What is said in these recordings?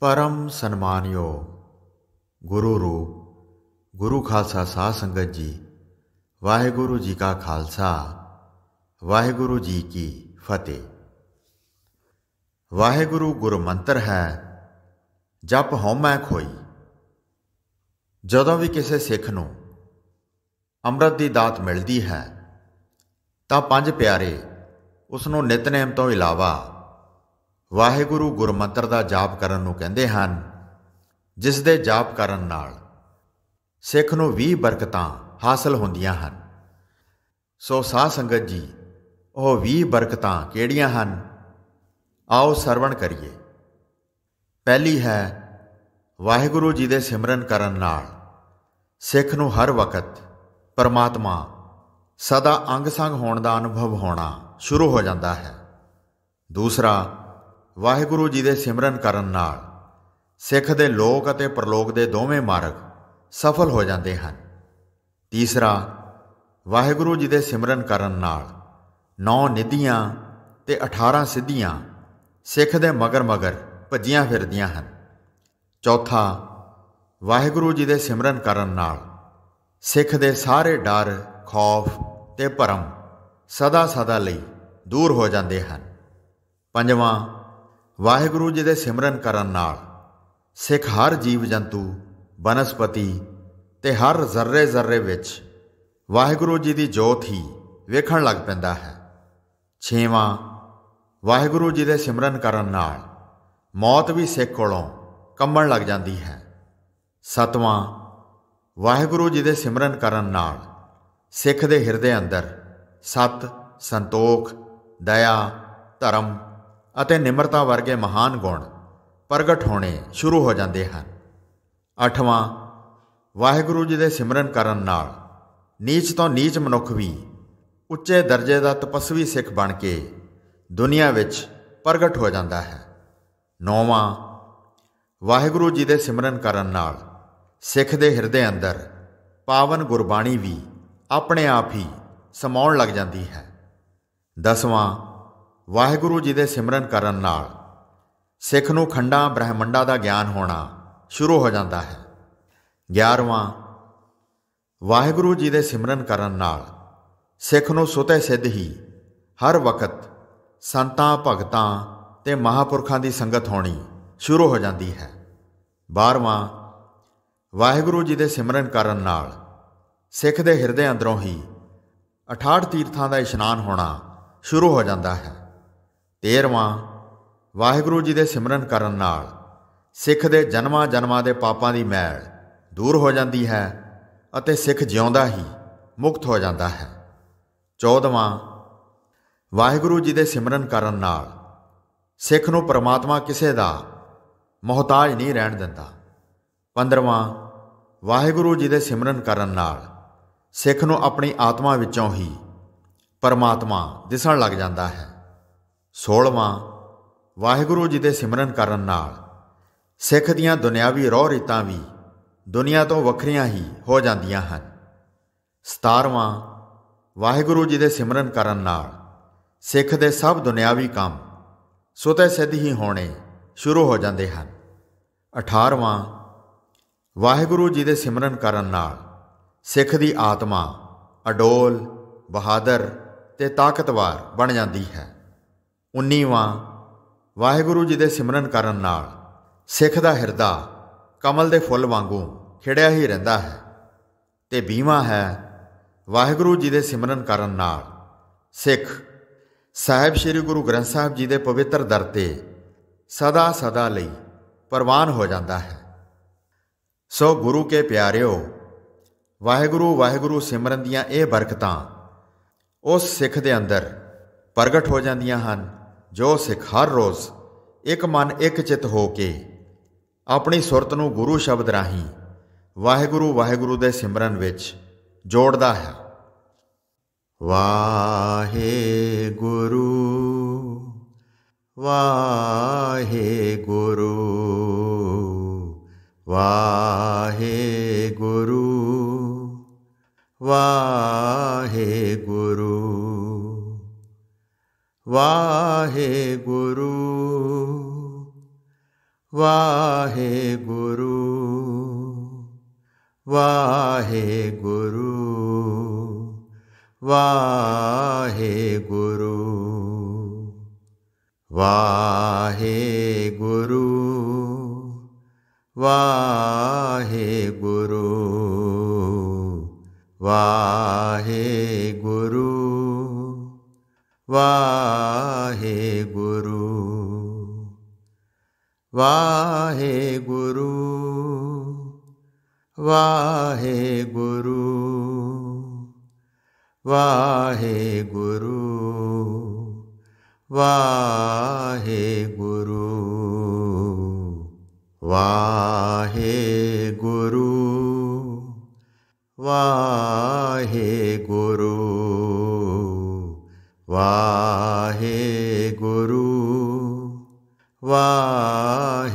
ਪਰਮ ਸਨਮਾਨਯੋ ਗੁਰੂ ਰੂਪ ਗੁਰੂ ਖਾਲਸਾ ਸਾਧ ਸੰਗਤ ਜੀ ਵਾਹਿਗੁਰੂ ਜੀ ਕਾ ਖਾਲਸਾ ਵਾਹਿਗੁਰੂ ਜੀ ਕੀ ਫਤਿਹ ਵਾਹਿਗੁਰੂ ਗੁਰ ਮੰਤਰ ਹੈ ਜਪ ਹਉਮੈ ਖੋਈ ਜਦੋਂ ਵੀ ਕਿਸੇ ਸਿੱਖ ਨੂੰ ਅੰਮ੍ਰਿਤ ਦੀ ਦਾਤ ਮਿਲਦੀ ਹੈ ਤਾਂ ਪੰਜ ਪਿਆਰੇ ਉਸ ਨੂੰ ਨਿਤਨੇਮ ਤੋਂ ਇਲਾਵਾ ਵਾਹਿਗੁਰੂ ਗੁਰਮੰਤਰ ਦਾ ਜਾਪ ਕਰਨ ਨੂੰ ਕਹਿੰਦੇ ਹਨ ਜਿਸ ਦੇ ਜਾਪ ਕਰਨ ਨਾਲ ਸਿੱਖ ਨੂੰ 20 ਬਰਕਤਾਂ ਹਾਸਲ ਹੁੰਦੀਆਂ ਹਨ ਸੋ ਸਾਧ ਸੰਗਤ ਜੀ ਉਹ 20 ਬਰਕਤਾਂ ਕਿਹੜੀਆਂ ਹਨ ਆਓ ਸਰਵਣ ਕਰੀਏ ਪਹਿਲੀ ਹੈ ਵਾਹਿਗੁਰੂ ਜੀ ਦੇ ਸਿਮਰਨ ਕਰਨ ਨਾਲ ਸਿੱਖ ਨੂੰ ਹਰ ਵਕਤ ਪਰਮਾਤਮਾ ਸਦਾ ਅੰਗ ਸੰਗ ਹੋਣ ਦਾ ਅਨੁਭਵ ਹੋਣਾ ਸ਼ੁਰੂ ਹੋ ਜਾਂਦਾ ਹੈ ਦੂਸਰਾ ਵਾਹਿਗੁਰੂ ਜੀ ਦੇ ਸਿਮਰਨ ਕਰਨ ਨਾਲ ਸਿੱਖ ਦੇ ਲੋਕ ਅਤੇ ਪ੍ਰਲੋਕ ਦੇ ਦੋਵੇਂ ਮਾਰਗ ਸਫਲ ਹੋ ਜਾਂਦੇ ਹਨ ਤੀਸਰਾ ਵਾਹਿਗੁਰੂ ਜੀ ਦੇ ਸਿਮਰਨ ਕਰਨ ਨਾਲ ਨੌ ਨਿਧੀਆਂ ਤੇ 18 ਸਿੱਧੀਆਂ ਸਿੱਖ ਦੇ ਮਗਰ ਮਗਰ ਭੱਜੀਆਂ ਫਿਰਦੀਆਂ ਹਨ ਚੌਥਾ ਵਾਹਿਗੁਰੂ ਜੀ ਦੇ ਸਿਮਰਨ ਕਰਨ ਨਾਲ ਸਿੱਖ ਦੇ ਸਾਰੇ ਡਰ ਖੌਫ ਤੇ ਭਰਮ ਸਦਾ ਸਦਾ ਲਈ ਦੂਰ ਹੋ ਜਾਂਦੇ ਹਨ ਪੰਜਵਾਂ ਵਾਹਿਗੁਰੂ ਜੀ ਦੇ ਸਿਮਰਨ ਕਰਨ ਨਾਲ ਸਿੱਖ ਹਰ ਜੀਵ ਜੰਤੂ ਬਨਸਪਤੀ ਤੇ ਹਰ ਜ਼ਰਰੇ ਜ਼ਰਰੇ ਵਿੱਚ ਵਾਹਿਗੁਰੂ ਜੀ ਦੀ ਜੋਤ ਹੀ ਵੇਖਣ ਲੱਗ ਪੈਂਦਾ ਹੈ ਛੇਵਾਂ ਵਾਹਿਗੁਰੂ ਜੀ ਦੇ ਸਿਮਰਨ ਕਰਨ ਨਾਲ ਮੌਤ ਵੀ ਸਿੱਖ ਕੋਲੋਂ ਕੰਬਣ ਲੱਗ ਜਾਂਦੀ ਹੈ ਸਤਵਾਂ ਵਾਹਿਗੁਰੂ ਜੀ ਦੇ ਸਿਮਰਨ ਕਰਨ ਨਾਲ ਸਿੱਖ ਦੇ ਹਿਰਦੇ ਅੰਦਰ ਸਤ ਸੰਤੋਖ ਦਇਆ ਧਰਮ ਅਤੇ ਨਿਮਰਤਾ ਵਰਗੇ ਮਹਾਨ ਗੁਣ ਪ੍ਰਗਟ ਹੋਣੇ ਸ਼ੁਰੂ ਹੋ ਜਾਂਦੇ ਹਨ 8ਵਾਂ ਵਾਹਿਗੁਰੂ ਜੀ ਦੇ ਸਿਮਰਨ ਕਰਨ ਨਾਲ ਨੀਚ ਤੋਂ ਨੀਚ ਮਨੁੱਖ ਵੀ ਉੱਚੇ ਦਰਜੇ ਦਾ ਤਪਸਵੀ ਸਿੱਖ ਬਣ ਕੇ ਦੁਨੀਆ ਵਿੱਚ ਪ੍ਰਗਟ ਹੋ ਜਾਂਦਾ ਹੈ ਨੌਵਾਂ ਵਾਹਿਗੁਰੂ ਜੀ ਦੇ ਸਿਮਰਨ ਕਰਨ ਨਾਲ ਸਿੱਖ ਦੇ ਹਿਰਦੇ ਅੰਦਰ ਪਾਵਨ ਗੁਰਬਾਣੀ ਵੀ ਆਪਣੇ ਆਪ ਹੀ ਸਮਾਉਣ ਲੱਗ ਜਾਂਦੀ ਹੈ ਦਸਵਾਂ ਵਾਹਿਗੁਰੂ ਜੀ ਦੇ ਸਿਮਰਨ ਕਰਨ ਨਾਲ ਸਿੱਖ ਨੂੰ ਖੰਡਾਂ ਬ੍ਰਹਿਮੰਡਾਂ ਦਾ ਗਿਆਨ ਹੋਣਾ ਸ਼ੁਰੂ ਹੋ ਜਾਂਦਾ ਹੈ 11ਵਾਂ ਵਾਹਿਗੁਰੂ ਜੀ ਦੇ ਸਿਮਰਨ ਕਰਨ ਨਾਲ ਸਿੱਖ ਨੂੰ ਸੁਤੇ ਸਿੱਧ ਹੀ ਹਰ ਵਕਤ ਸੰਤਾਂ ਭਗਤਾਂ ਤੇ ਮਹਾਪੁਰਖਾਂ ਦੀ ਸੰਗਤ ਹੋਣੀ ਸ਼ੁਰੂ ਹੋ ਜਾਂਦੀ ਹੈ 12ਵਾਂ ਵਾਹਿਗੁਰੂ ਜੀ ਦੇ ਸਿਮਰਨ ਕਰਨ ਨਾਲ ਸਿੱਖ ਦੇ ਹਿਰਦੇ ਅੰਦਰੋਂ ਹੀ 68 ਤੀਰਥਾਂ ਦਾ ਇਸ਼ਨਾਨ ਹੋਣਾ ਸ਼ੁਰੂ ਹੋ ਜਾਂਦਾ ਹੈ 13ਵਾਂ ਵਾਹਿਗੁਰੂ ਜੀ ਦੇ ਸਿਮਰਨ ਕਰਨ ਨਾਲ ਸਿੱਖ ਦੇ ਜਨਮਾਂ ਜਨਮਾਂ ਦੇ ਪਾਪਾਂ ਦੀ ਮੈਲ ਦੂਰ ਹੋ ਜਾਂਦੀ ਹੈ ਅਤੇ ਸਿੱਖ ਜਿਉਂਦਾ ਹੀ ਮੁਕਤ ਹੋ ਜਾਂਦਾ ਹੈ 14ਵਾਂ ਵਾਹਿਗੁਰੂ ਜੀ ਦੇ ਸਿਮਰਨ ਕਰਨ ਨਾਲ ਸਿੱਖ ਨੂੰ ਪਰਮਾਤਮਾ ਕਿਸੇ ਦਾ ਮੋਹਤਾਜ ਨਹੀਂ ਰਹਿਣ ਦਿੰਦਾ 15ਵਾਂ ਵਾਹਿਗੁਰੂ ਜੀ ਦੇ ਸਿਮਰਨ ਕਰਨ ਨਾਲ ਸਿੱਖ ਨੂੰ ਆਪਣੀ ਆਤਮਾ ਵਿੱਚੋਂ ਹੀ ਪਰਮਾਤਮਾ ਦਿਸਣ ਲੱਗ ਜਾਂਦਾ ਹੈ 16ਵਾਂ ਵਾਹਿਗੁਰੂ ਜੀ ਦੇ ਸਿਮਰਨ ਕਰਨ ਨਾਲ ਸਿੱਖ ਦੀਆਂ ਦੁਨਿਆਵੀ ਰੋਹ ਰੀਤਾਂ ਵੀ ਦੁਨੀਆ ਤੋਂ ਵੱਖਰੀਆਂ ਹੀ ਹੋ ਜਾਂਦੀਆਂ ਹਨ 17ਵਾਂ ਵਾਹਿਗੁਰੂ ਜੀ ਦੇ ਸਿਮਰਨ ਕਰਨ ਨਾਲ ਸਿੱਖ ਦੇ ਸਭ ਦੁਨਿਆਵੀ ਕੰਮ ਸੁਤੇ ਸਿੱਧ ਹੀ ਹੋਣੇ ਸ਼ੁਰੂ ਹੋ ਜਾਂਦੇ ਹਨ 18ਵਾਂ ਵਾਹਿਗੁਰੂ ਜੀ ਦੇ ਸਿਮਰਨ ਕਰਨ ਨਾਲ ਸਿੱਖ ਦੀ ਆਤਮਾ ਅਡੋਲ ਬਹਾਦਰ ਤੇ ਤਾਕਤਵਾਰ ਬਣ ਜਾਂਦੀ ਹੈ 19ਵਾਂ ਵਾਹਿਗੁਰੂ ਜੀ ਦੇ ਸਿਮਰਨ ਕਰਨ ਨਾਲ ਸਿੱਖ ਦਾ ਹਿਰਦਾ ਕਮਲ ਦੇ ਫੁੱਲ ਵਾਂਗੂ ਖਿੜਿਆ ਹੀ ਰਹਿੰਦਾ ਹੈ ਤੇ 20ਵਾਂ ਹੈ ਵਾਹਿਗੁਰੂ ਜੀ ਦੇ ਸਿਮਰਨ ਕਰਨ ਨਾਲ ਸਿੱਖ ਸਾਹਿਬ ਸ੍ਰੀ ਗੁਰੂ ਗ੍ਰੰਥ ਸਾਹਿਬ ਜੀ ਦੇ ਪਵਿੱਤਰ ਦਰ ਤੇ ਸਦਾ ਸਦਾ ਲਈ ਪਰਵਾਨ ਹੋ ਜਾਂਦਾ ਹੈ ਸੋ ਗੁਰੂ ਕੇ ਪਿਆਰਿਓ ਵਾਹਿਗੁਰੂ ਵਾਹਿਗੁਰੂ ਸਿਮਰਨ ਦੀਆਂ ਇਹ ਬਰਕਤਾਂ ਉਸ ਸਿੱਖ ਦੇ ਅੰਦਰ ਪ੍ਰਗਟ ਹੋ ਜਾਂਦੀਆਂ ਹਨ ਜੋ ਸਿੱਖ ਹਰ ਰੋਜ਼ ਇੱਕ ਮਨ ਇੱਕ ਚਿਤ ਹੋ ਕੇ ਆਪਣੀ ਸੁਰਤ ਨੂੰ ਗੁਰੂ ਸ਼ਬਦ ਰਾਹੀਂ ਵਾਹਿਗੁਰੂ ਵਾਹਿਗੁਰੂ ਦੇ ਸਿਮਰਨ ਵਿੱਚ ਜੋੜਦਾ ਹੈ ਵਾਹਿਗੁਰੂ ਵਾ ਵਾਹੇ ਵਾਹੇ ਵਾਹੇ ਗੁਰੂ ਗੁਰੂ ਗੁਰੂ ਵਾਹੇ ਗੁਰੂ ਵਾਹੇ ਗੁਰੂ ਵਾਹੇ ਗੁਰੂ ਵਾਹੇ वाहे गुरु वाहे गुरु वाहे गुरु वाहे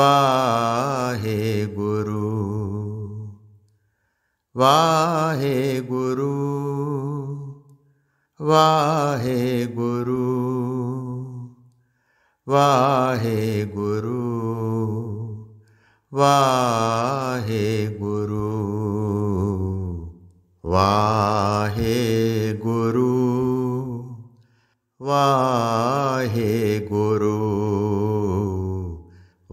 ਵਾਹੇ ਵਾਹੇ ਵਾਹੇ ਵਾਹੇ ਗੁਰੂ ਗੁਰੂ ਗੁਰੂ ਗੁਰੂ ਵਾਹੇ ਗੁਰੂ ਵਾਹੇ ਗੁਰੂ ਵਾਹੇ ਗੁਰੂ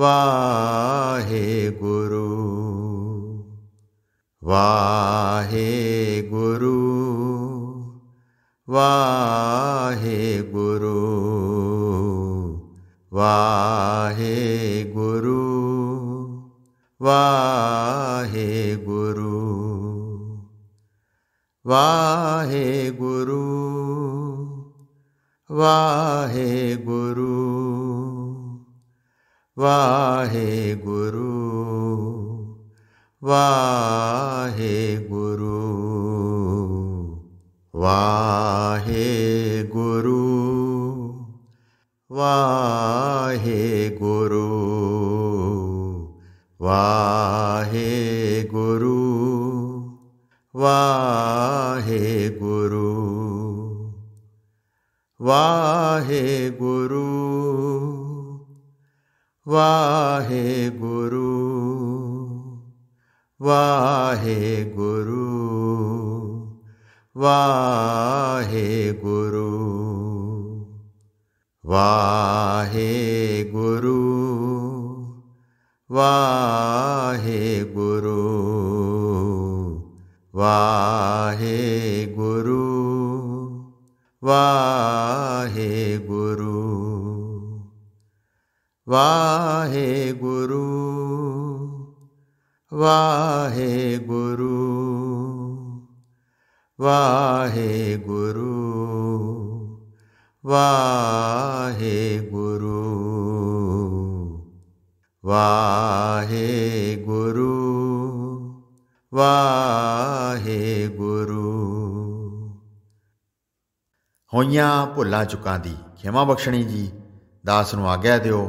वाहे गुरु वाहे गुरु वाहे गुरु वाहे गुरु वाहे गुरु वाहे गुरु वाहे गुरु वाहे गुरु वाहे गुरु वाहे गुरु ਵਾਹੇ ਵਾਹੇ ਵਾਹੇ ਗੁਰੂ ਗੁਰੂ ਗੁਰੂ ਵਾਹੇ ਗੁਰੂ ਵਾਹੇ ਗੁਰੂ ਵਾਹੇ ਗੁਰੂ ਵਾ ਵਾਹੇ ਵਾਹੇ ਵਾਹੇ ਗੁਰੂ ਗੁਰੂ ਗੁਰੂ ਵਾਹੇ ਗੁਰੂ ਵਾਹੇ ਗੁਰੂ ਵਾਹੇ ਗੁਰੂ ਹੋਈਆਂ ਭੁੱਲਾ ਚੁਕਾਂ ਦੀ ਖਿਮਾ ਬਖਸ਼ਣੀ ਜੀ ਦਾਸ ਨੂੰ ਆਗਿਆ ਦਿਓ